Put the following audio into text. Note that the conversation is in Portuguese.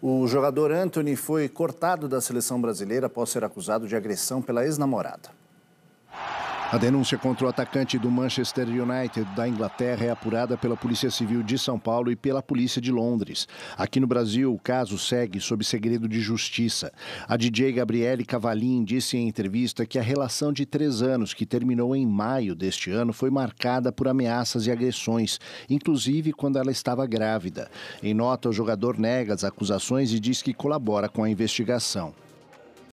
O jogador Anthony foi cortado da seleção brasileira após ser acusado de agressão pela ex-namorada. A denúncia contra o atacante do Manchester United da Inglaterra é apurada pela Polícia Civil de São Paulo e pela Polícia de Londres. Aqui no Brasil, o caso segue sob segredo de justiça. A DJ Gabriele Cavalim disse em entrevista que a relação de três anos, que terminou em maio deste ano, foi marcada por ameaças e agressões, inclusive quando ela estava grávida. Em nota, o jogador nega as acusações e diz que colabora com a investigação.